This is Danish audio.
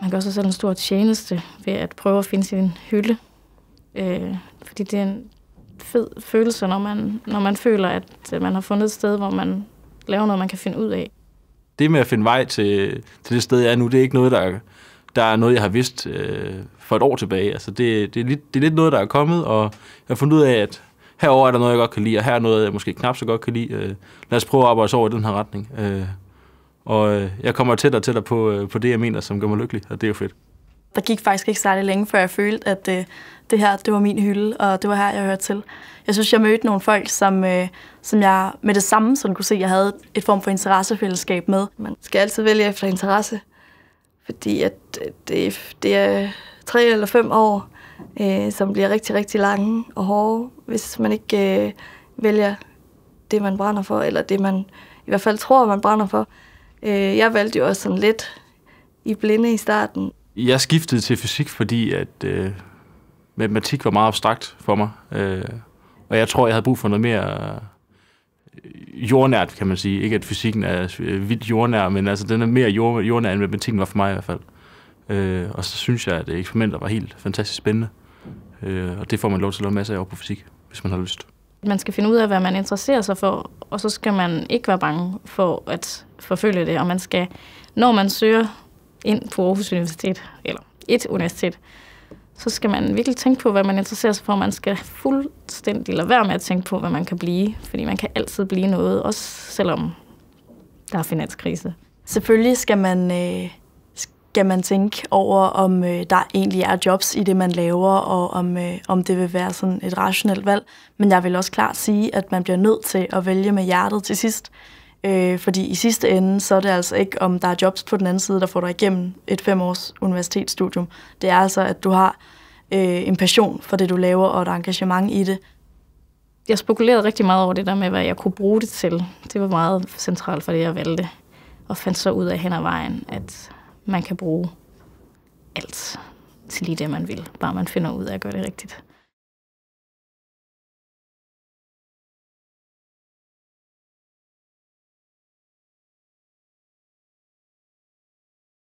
Man gør sig selv en stor tjeneste ved at prøve at finde sin hylde. Øh, fordi det er en fed følelse, når man, når man føler, at man har fundet et sted, hvor man laver noget, man kan finde ud af. Det med at finde vej til, til det sted, jeg er nu, det er ikke noget, der er, der er noget, jeg har vidst øh, for et år tilbage. Altså det, det, er lidt, det er lidt noget, der er kommet, og jeg har fundet ud af, at herover er der noget, jeg godt kan lide, og her er noget, jeg måske knap så godt kan lide. Øh, lad os prøve at arbejde os over i den her retning. Øh, og øh, jeg kommer tættere og tættere på, øh, på det, jeg mener, som gør mig lykkelig, og det er jo fedt. Der gik faktisk ikke særlig længe, før jeg følte, at øh, det her det var min hylde, og det var her, jeg hørte til. Jeg synes, jeg mødte nogle folk, som, øh, som jeg med det samme sådan kunne se, at jeg havde et form for interessefællesskab med. Man skal altid vælge efter interesse, fordi at øh, det, det er tre eller fem år, øh, som bliver rigtig, rigtig lange og hårde, hvis man ikke øh, vælger det, man brænder for, eller det, man i hvert fald tror, man brænder for. Øh, jeg valgte jo også sådan lidt i blinde i starten. Jeg skiftede til fysik, fordi at øh, matematik var meget abstrakt for mig. Øh, og jeg tror, jeg havde brug for noget mere øh, jordnært, kan man sige. Ikke at fysikken er vildt jordnær, men altså den er mere jord, jordnær, end matematikken var for mig i hvert fald. Øh, og så synes jeg, at eksperimenter var helt fantastisk spændende. Øh, og det får man lov til at lave masser af over på fysik, hvis man har lyst. Man skal finde ud af, hvad man interesserer sig for, og så skal man ikke være bange for at forfølge det. Og man skal, når man søger ind på Aarhus Universitet, eller et universitet, så skal man virkelig tænke på, hvad man interesserer sig for. Man skal fuldstændig lade være med at tænke på, hvad man kan blive, fordi man kan altid blive noget, også selvom der er finanskrise. Selvfølgelig skal man øh, skal man tænke over, om øh, der egentlig er jobs i det, man laver, og om, øh, om det vil være sådan et rationelt valg. Men jeg vil også klart sige, at man bliver nødt til at vælge med hjertet til sidst. Øh, fordi i sidste ende, så er det altså ikke, om der er jobs på den anden side, der får dig igennem et fem års universitetsstudium. Det er altså, at du har øh, en passion for det, du laver, og et engagement i det. Jeg spekulerede rigtig meget over det der med, hvad jeg kunne bruge det til. Det var meget centralt for det, jeg valgte. Og fandt så ud af hen ad vejen, at man kan bruge alt til lige det, man vil, bare man finder ud af at gøre det rigtigt.